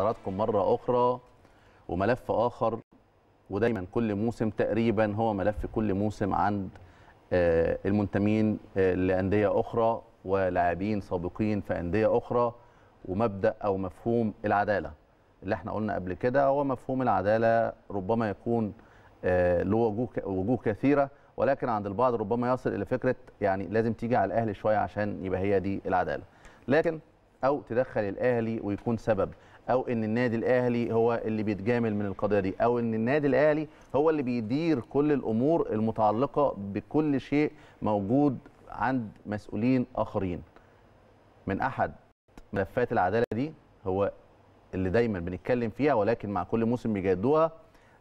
حضراتكم مرة أخرى وملف آخر ودايما كل موسم تقريبا هو ملف كل موسم عند آه، المنتمين آه، لأندية أخرى ولاعبين سابقين في أندية أخرى ومبدأ أو مفهوم العدالة اللي احنا قلنا قبل كده هو مفهوم العدالة ربما يكون آه، له وجوه وجوه كثيرة ولكن عند البعض ربما يصل إلى فكرة يعني لازم تيجي على الأهلي شوية عشان يبقى هي دي العدالة لكن أو تدخل الأهلي ويكون سبب او ان النادي الاهلي هو اللي بيتجامل من القضيه دي او ان النادي الاهلي هو اللي بيدير كل الامور المتعلقه بكل شيء موجود عند مسؤولين اخرين من احد ملفات العداله دي هو اللي دايما بنتكلم فيها ولكن مع كل موسم بيجدوها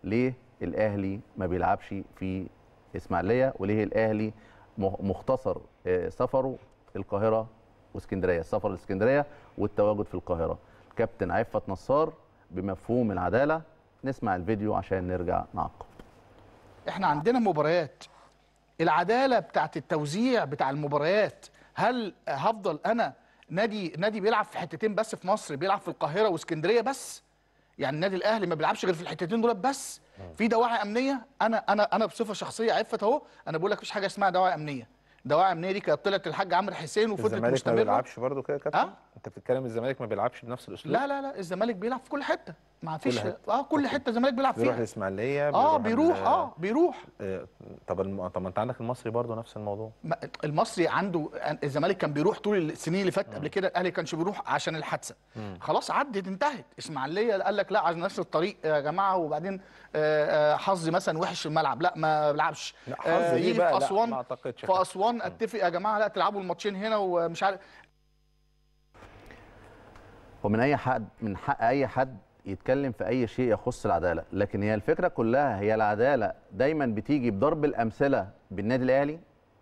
ليه الاهلي ما بيلعبش في اسماعيليه وليه الاهلي مختصر آه، سفره القاهره واسكندريه السفر لاسكندريه والتواجد في القاهره كابتن عفت نصار بمفهوم العداله نسمع الفيديو عشان نرجع نعقب احنا عندنا مباريات العداله بتاعت التوزيع بتاع المباريات هل هفضل انا نادي نادي بيلعب في حتتين بس في مصر بيلعب في القاهره واسكندريه بس يعني النادي الاهلي ما بيلعبش غير في الحتتين دول بس في دواعي امنيه انا انا انا بصفه شخصيه عفت اهو انا بقول لك مفيش حاجه اسمها دواعي امنيه دواعي منيه دي كانت طلعت الحاج عمرو حسين وفضلت مستمره الزمالك ما بيلعبش برضه كده يا كابتن؟ أه؟ انت بتتكلم الزمالك ما بيلعبش بنفس الاسلوب؟ لا لا لا الزمالك بيلعب في كل حته ما فيش كل اه كل حته الزمالك بيلعب فيها بيروح الاسماعيليه اه بيروح اه بيروح آه، طب الم... طب ما انت عندك المصري برضه نفس الموضوع المصري عنده الزمالك كان بيروح طول السنين اللي فاتت قبل كده الاهلي كانش بيروح عشان الحادثه خلاص عدت انتهت اسماعيليه قال لك لا على نفس الطريق آه، يا جماعه وبعدين آه، حظي مثلا وحش في الملعب لا ما بلعبش لا حظي إيه بقى في اسوان ما اعتقدش في اسوان اتفق يا جماعه لا تلعبوا الماتشين هنا ومش عارف ومن اي حد من حق اي حد يتكلم في اي شيء يخص العداله لكن هي الفكره كلها هي العداله دايما بتيجي بضرب الامثله بالنادي الاهلي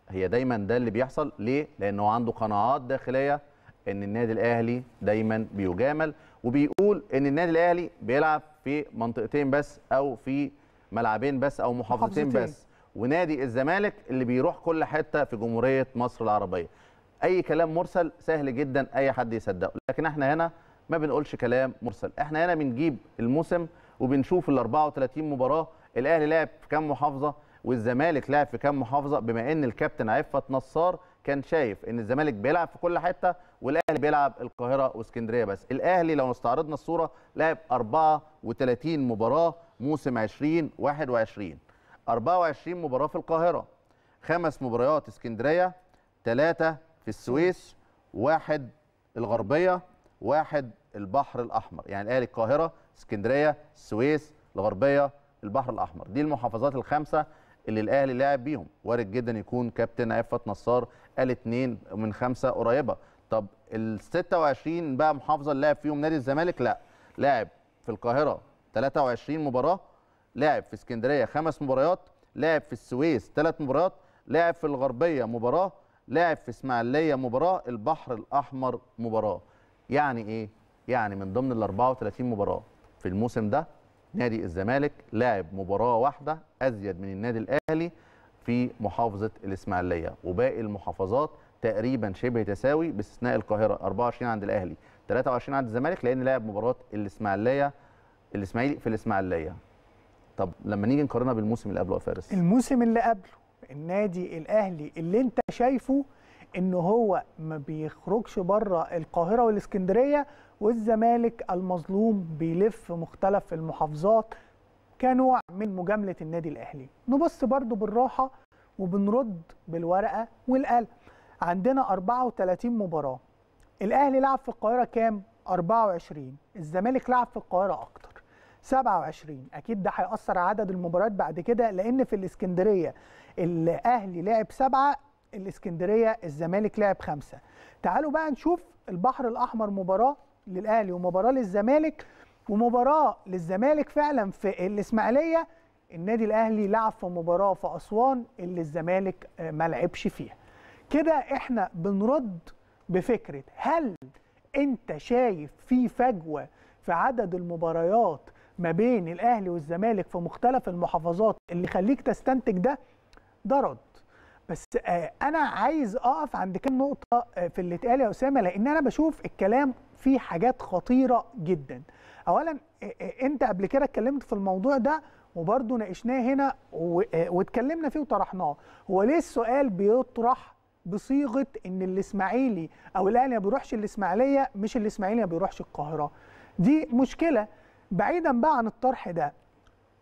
هي دايما ده اللي بيحصل ليه لانه عنده قناعات داخليه ان النادي الاهلي دايما بيجامل وبيقول ان النادي الاهلي بيلعب في منطقتين بس او في ملعبين بس او محافظتين, محافظتين. بس ونادي الزمالك اللي بيروح كل حته في جمهوريه مصر العربيه اي كلام مرسل سهل جدا اي حد يصدقه لكن احنا هنا ما بنقولش كلام مرسل احنا هنا بنجيب الموسم وبنشوف ال 34 مباراه الاهلي لعب في كام محافظه والزمالك لعب في كام محافظه بما ان الكابتن عفت نصار كان شايف ان الزمالك بيلعب في كل حته والاهلي بيلعب القاهره واسكندريه بس الاهلي لو استعرضنا الصوره لعب 34 مباراه موسم 2021 24 مباراه في القاهره خمس مباريات اسكندريه ثلاثه في السويس واحد الغربيه واحد البحر الاحمر يعني الاهلي القاهره اسكندريه السويس الغربيه البحر الاحمر دي المحافظات الخمسه اللي الاهلي لعب بيهم وارد جدا يكون كابتن عفت نصار قال اتنين من خمسه قريبه طب ال 26 بقى محافظه اللي لعب فيهم نادي الزمالك لا لعب في القاهره 23 مباراه لعب في اسكندريه خمس مباريات لعب في السويس ثلاث مباريات لعب في الغربيه مباراه لعب في اسماعيليه مباراه البحر الاحمر مباراه يعني ايه يعني من ضمن ال 34 مباراه في الموسم ده نادي الزمالك لعب مباراه واحده ازيد من النادي الاهلي في محافظه الاسماعيليه وباقي المحافظات تقريبا شبه تساوي باستثناء القاهره 24 عند الاهلي 23 عند الزمالك لان لعب مباراه الاسماعيليه الاسماعيلي في الاسماعيليه طب لما نيجي نقارنها بالموسم اللي قبله يا فارس الموسم اللي قبله النادي الاهلي اللي انت شايفه ان هو ما بيخرجش بره القاهره والاسكندريه والزمالك المظلوم بيلف مختلف المحافظات كنوع من مجامله النادي الاهلي نبص برضو بالراحه وبنرد بالورقه والقلم عندنا 34 مباراه الاهلي لعب في القاهره كام 24 الزمالك لعب في القاهره اكتر 27 اكيد ده هياثر على عدد المباريات بعد كده لان في الاسكندريه الاهلي لعب سبعه الاسكندريه الزمالك لعب خمسه تعالوا بقى نشوف البحر الاحمر مباراه للاهلي ومباراه للزمالك ومباراه للزمالك فعلا في الاسماعيليه النادي الاهلي لعب في مباراه في اسوان اللي الزمالك آه، ما لعبش فيها كده احنا بنرد بفكره هل انت شايف في فجوه في عدد المباريات ما بين الاهلي والزمالك في مختلف المحافظات اللي يخليك تستنتج ده ده رد بس آه، انا عايز اقف عند كام نقطه آه، في اللي اتقال يا اسامه لان انا بشوف الكلام فيه حاجات خطيره جدا اولا آه، انت قبل كده اتكلمت في الموضوع ده وبرضه ناقشناه هنا واتكلمنا فيه وطرحناه هو ليه السؤال بيطرح بصيغه ان الاسماعيلي او الاهلي ما بيروحش الاسماعيليه مش الاسماعيلي ما بيروحش القاهره دي مشكله بعيدا بقى عن الطرح ده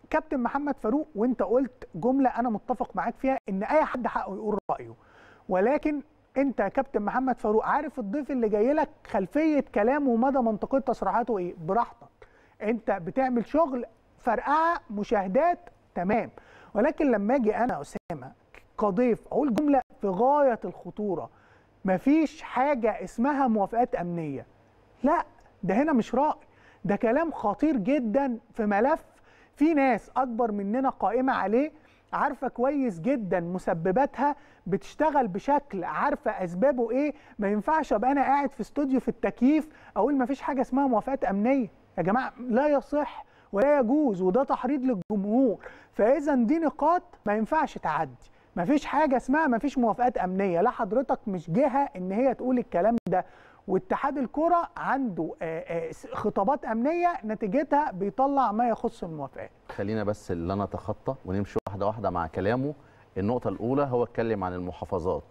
كابتن محمد فاروق وانت قلت جمله انا متفق معاك فيها ان اي حد حقه يقول رايه ولكن انت يا كابتن محمد فاروق عارف الضيف اللي جاي لك خلفيه كلامه ومدى منطقيه تصريحاته ايه براحتك انت بتعمل شغل فرقعه مشاهدات تمام ولكن لما اجي انا اسامه كضيف اقول جمله في غايه الخطوره مفيش حاجه اسمها موافقات امنيه لا ده هنا مش راي ده كلام خطير جدا في ملف في ناس اكبر مننا قائمه عليه عارفه كويس جدا مسبباتها بتشتغل بشكل عارفه اسبابه ايه ما ينفعش ابقى انا قاعد في استوديو في التكييف اقول ما فيش حاجه اسمها موافقات امنيه يا جماعه لا يصح ولا يجوز وده تحريض للجمهور فاذا دي نقاط ما ينفعش تعدي ما فيش حاجه اسمها ما فيش موافقات امنيه لا حضرتك مش جهه ان هي تقول الكلام ده واتحاد الكرة عنده آه، آه، خطابات أمنية نتيجتها بيطلع ما يخص الموافقات خلينا بس اللي أنا تخطى ونمشي واحدة واحدة مع كلامه النقطة الأولى هو اتكلم عن المحافظات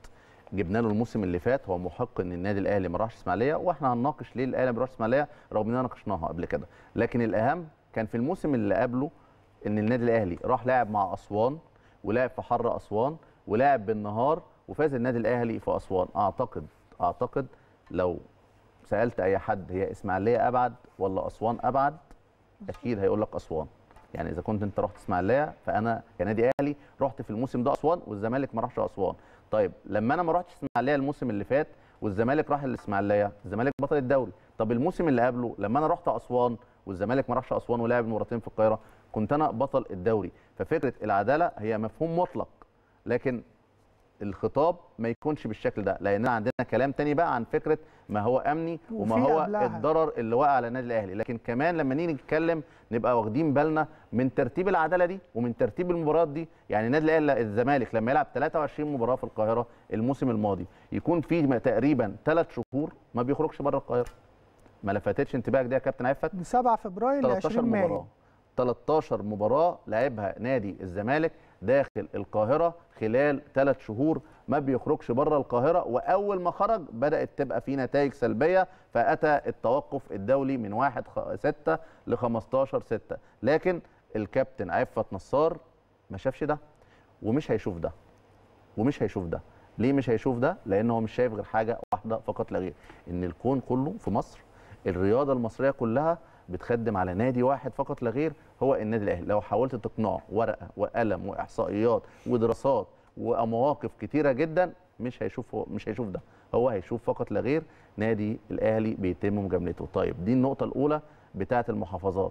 جبنا له الموسم اللي فات هو محق ان النادي الاهلي ما راحش اسماعيليه واحنا هنناقش ليه الاهلي ما راحش اسماعيليه رغم اننا ناقشناها قبل كده لكن الاهم كان في الموسم اللي قبله ان النادي الاهلي راح لعب مع اسوان ولعب في حر اسوان ولعب بالنهار وفاز النادي الاهلي في اسوان اعتقد اعتقد لو سالت اي حد هي اسماعيليه ابعد ولا اسوان ابعد اكيد هيقول لك اسوان يعني اذا كنت انت رحت اسماعيليه فانا كنادي اهلي رحت في الموسم ده اسوان والزمالك ما راحش اسوان طيب لما انا ما رحتش اسماعيليه الموسم اللي فات والزمالك راح الاسماعيليه الزمالك بطل الدوري طب الموسم اللي قبله لما انا رحت اسوان والزمالك ما راحش اسوان ولعب مرتين في القاهره كنت انا بطل الدوري ففكره العداله هي مفهوم مطلق لكن الخطاب ما يكونش بالشكل ده لان عندنا كلام تاني بقى عن فكره ما هو امني وما هو الضرر اللي وقع على النادي الاهلي لكن كمان لما نيجي نتكلم نبقى واخدين بالنا من ترتيب العداله دي ومن ترتيب المباريات دي يعني النادي الاهلي الزمالك لما يلعب 23 مباراه في القاهره الموسم الماضي يكون في تقريبا ثلاث شهور ما بيخرجش بره القاهره ما لفتتش انتباهك دي يا كابتن عفت من 7 فبراير ل 20 مايو 13 مباراه لعبها نادي الزمالك داخل القاهرة خلال ثلاث شهور ما بيخرجش بره القاهرة وأول ما خرج بدأت تبقى في نتائج سلبية فأتى التوقف الدولي من 1 6 ل 15 6 لكن الكابتن عفت نصار ما شافش ده ومش هيشوف ده ومش هيشوف ده ليه مش هيشوف ده لان هو مش شايف غير حاجه واحده فقط لا غير ان الكون كله في مصر الرياضه المصريه كلها بتخدم على نادي واحد فقط لا غير هو النادي الاهلي لو حاولت تقنعه ورقه وقلم واحصائيات ودراسات ومواقف كتيره جدا مش هيشوف مش هيشوف ده هو هيشوف فقط لا غير نادي الاهلي بيتم مجاملته طيب دي النقطه الاولى بتاعه المحافظات